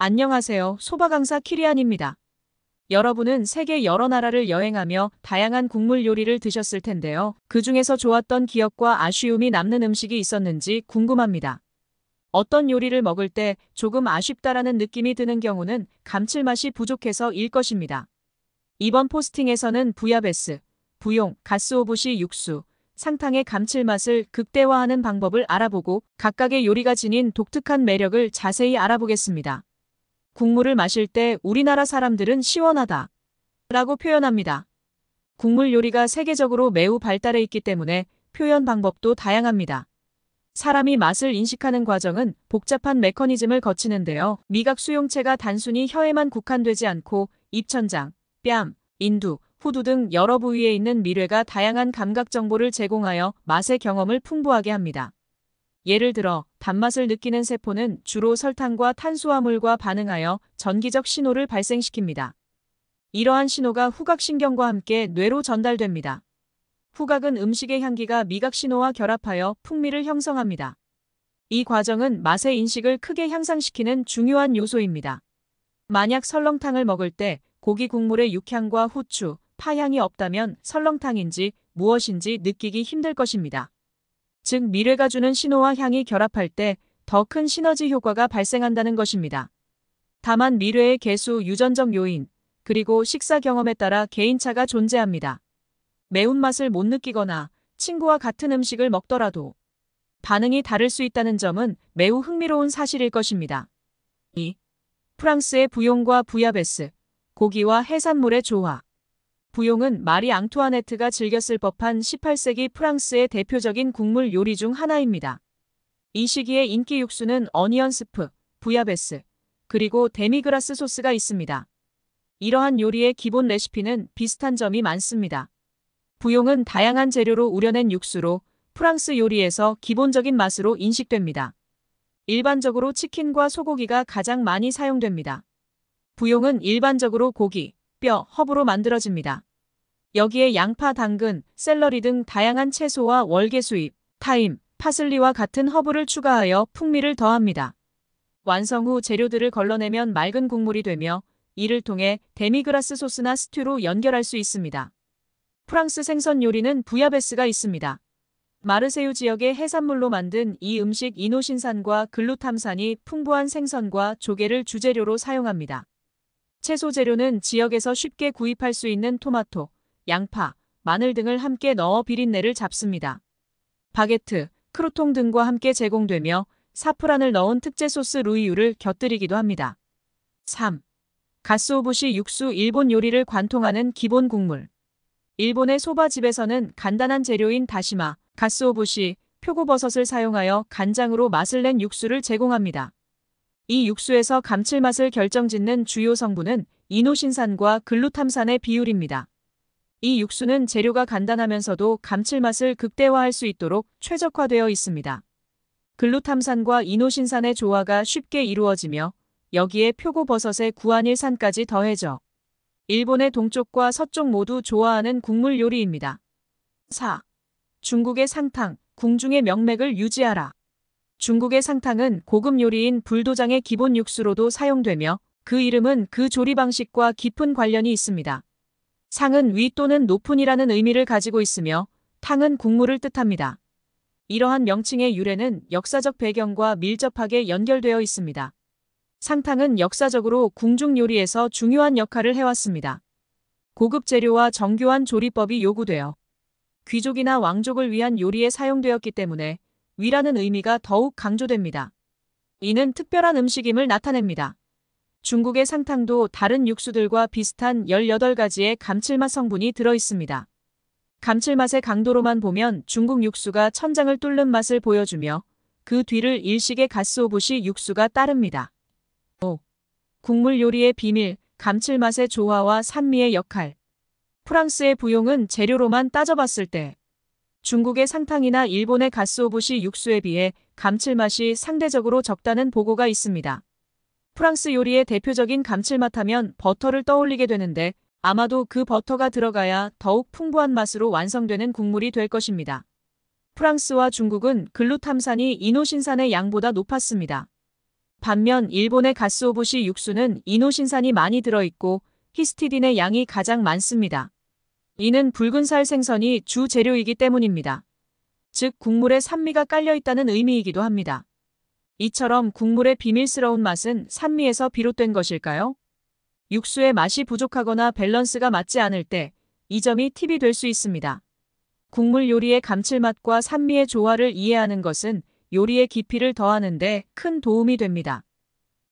안녕하세요. 소바 강사 키리안입니다. 여러분은 세계 여러 나라를 여행하며 다양한 국물 요리를 드셨을 텐데요. 그 중에서 좋았던 기억과 아쉬움이 남는 음식이 있었는지 궁금합니다. 어떤 요리를 먹을 때 조금 아쉽다라는 느낌이 드는 경우는 감칠맛이 부족해서일 것입니다. 이번 포스팅에서는 부야베스, 부용, 가스오부시 육수, 상탕의 감칠맛을 극대화하는 방법을 알아보고 각각의 요리가 지닌 독특한 매력을 자세히 알아보겠습니다. 국물을 마실 때 우리나라 사람들은 시원하다 라고 표현합니다. 국물 요리가 세계적으로 매우 발달해 있기 때문에 표현 방법도 다양합니다. 사람이 맛을 인식하는 과정은 복잡한 메커니즘을 거치는데요. 미각 수용체가 단순히 혀에만 국한되지 않고 입천장, 뺨, 인두, 후두 등 여러 부위에 있는 미뢰가 다양한 감각 정보를 제공하여 맛의 경험을 풍부하게 합니다. 예를 들어 단맛을 느끼는 세포는 주로 설탕과 탄수화물과 반응하여 전기적 신호를 발생시킵니다. 이러한 신호가 후각신경과 함께 뇌로 전달됩니다. 후각은 음식의 향기가 미각신호와 결합하여 풍미를 형성합니다. 이 과정은 맛의 인식을 크게 향상시키는 중요한 요소입니다. 만약 설렁탕을 먹을 때 고기 국물의 육향과 후추, 파향이 없다면 설렁탕인지 무엇인지 느끼기 힘들 것입니다. 즉 미래가 주는 신호와 향이 결합할 때 더 큰 시너지 효과가 발생한다는 것입니다. 다만 미래의 개수 유전적 요인, 그리고 식사 경험에 따라 개인차가 존재합니다. 매운맛을 못 느끼거나 친구와 같은 음식을 먹더라도 반응이 다를 수 있다는 점은 매우 흥미로운 사실일 것입니다. 2. 프랑스의 부용과 부야베스, 고기와 해산물의 조화 부용은 마리 앙투아네트가 즐겼을 법한 18세기 프랑스의 대표적인 국물 요리 중 하나입니다. 이시기의 인기 육수는 어니언 스프, 부야베스, 그리고 데미그라스 소스가 있습니다. 이러한 요리의 기본 레시피는 비슷한 점이 많습니다. 부용은 다양한 재료로 우려낸 육수로 프랑스 요리에서 기본적인 맛으로 인식됩니다. 일반적으로 치킨과 소고기가 가장 많이 사용됩니다. 부용은 일반적으로 고기, 뼈, 허브로 만들어집니다. 여기에 양파, 당근, 샐러리 등 다양한 채소와 월계수잎, 타임, 파슬리와 같은 허브를 추가하여 풍미를 더합니다. 완성 후 재료들을 걸러내면 맑은 국물이 되며 이를 통해 데미그라스 소스나 스튜로 연결할 수 있습니다. 프랑스 생선 요리는 부야베스가 있습니다. 마르세유 지역의 해산물로 만든 이 음식 이노신산과 글루탐산이 풍부한 생선과 조개를 주재료로 사용합니다. 채소 재료는 지역에서 쉽게 구입할 수 있는 토마토, 양파, 마늘 등을 함께 넣어 비린내를 잡습니다. 바게트, 크로통 등과 함께 제공되며 사프란을 넣은 특제 소스 루이유를 곁들이기도 합니다. 3. 가스오부시 육수 일본 요리를 관통하는 기본 국물 일본의 소바집에서는 간단한 재료인 다시마, 가스오부시, 표고버섯을 사용하여 간장으로 맛을 낸 육수를 제공합니다. 이 육수에서 감칠맛을 결정짓는 주요 성분은 이노신산과 글루탐산의 비율입니다. 이 육수는 재료가 간단하면서도 감칠맛을 극대화할 수 있도록 최적화되어 있습니다. 글루탐산과 이노신산의 조화가 쉽게 이루어지며 여기에 표고버섯의 구안일산까지 더해져 일본의 동쪽과 서쪽 모두 좋아하는 국물 요리입니다. 4. 중국의 상탕, 궁중의 명맥을 유지하라. 중국의 상탕은 고급 요리인 불도장의 기본 육수로도 사용되며 그 이름은 그 조리 방식과 깊은 관련이 있습니다. 상은 위 또는 높은이라는 의미를 가지고 있으며 탕은 국물을 뜻합니다. 이러한 명칭의 유래는 역사적 배경과 밀접하게 연결되어 있습니다. 상탕은 역사적으로 궁중 요리에서 중요한 역할을 해왔습니다. 고급 재료와 정교한 조리법이 요구되어 귀족이나 왕족을 위한 요리에 사용되었기 때문에 위라는 의미가 더욱 강조됩니다. 이는 특별한 음식임을 나타냅니다. 중국의 상탕도 다른 육수들과 비슷한 18가지의 감칠맛 성분이 들어있습니다. 감칠맛의 강도로만 보면 중국 육수가 천장을 뚫는 맛을 보여주며 그 뒤를 일식의 가스오부이 육수가 따릅니다. 5. 국물 요리의 비밀, 감칠맛의 조화와 산미의 역할 프랑스의 부용은 재료로만 따져봤을 때 중국의 상탕이나 일본의 가스오부시 육수에 비해 감칠맛이 상대적으로 적다는 보고가 있습니다. 프랑스 요리의 대표적인 감칠맛 하면 버터를 떠올리게 되는데 아마도 그 버터가 들어가야 더욱 풍부한 맛으로 완성되는 국물이 될 것입니다. 프랑스와 중국은 글루탐산이 이노신산의 양보다 높았습니다. 반면 일본의 가스오부시 육수는 이노신산이 많이 들어있고 히스티딘의 양이 가장 많습니다. 이는 붉은살 생선이 주 재료이기 때문입니다. 즉 국물에 산미가 깔려있다는 의미이기도 합니다. 이처럼 국물의 비밀스러운 맛은 산미에서 비롯된 것일까요? 육수의 맛이 부족하거나 밸런스가 맞지 않을 때 이 점이 팁이 될 수 있습니다. 국물 요리의 감칠맛과 산미의 조화를 이해하는 것은 요리의 깊이를 더하는데 큰 도움이 됩니다.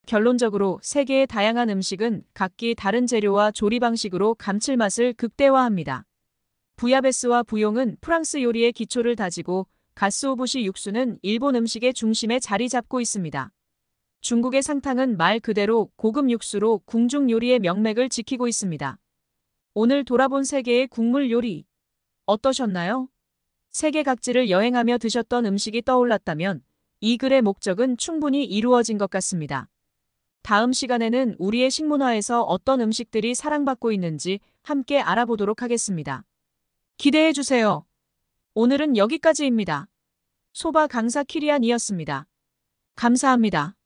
결론적으로 세계의 다양한 음식은 각기 다른 재료와 조리 방식으로 감칠맛을 극대화합니다. 부야베스와 부용은 프랑스 요리의 기초를 다지고 가스오부시 육수는 일본 음식의 중심에 자리 잡고 있습니다. 중국의 상탕은 말 그대로 고급 육수로 궁중 요리의 명맥을 지키고 있습니다. 오늘 돌아본 세계의 국물 요리 어떠셨나요? 세계 각지를 여행하며 드셨던 음식이 떠올랐다면 이 글의 목적은 충분히 이루어진 것 같습니다. 다음 시간에는 우리의 식문화에서 어떤 음식들이 사랑받고 있는지 함께 알아보도록 하겠습니다. 기대해주세요. 오늘은 여기까지입니다. 소바 강사 키리안이었습니다. 감사합니다.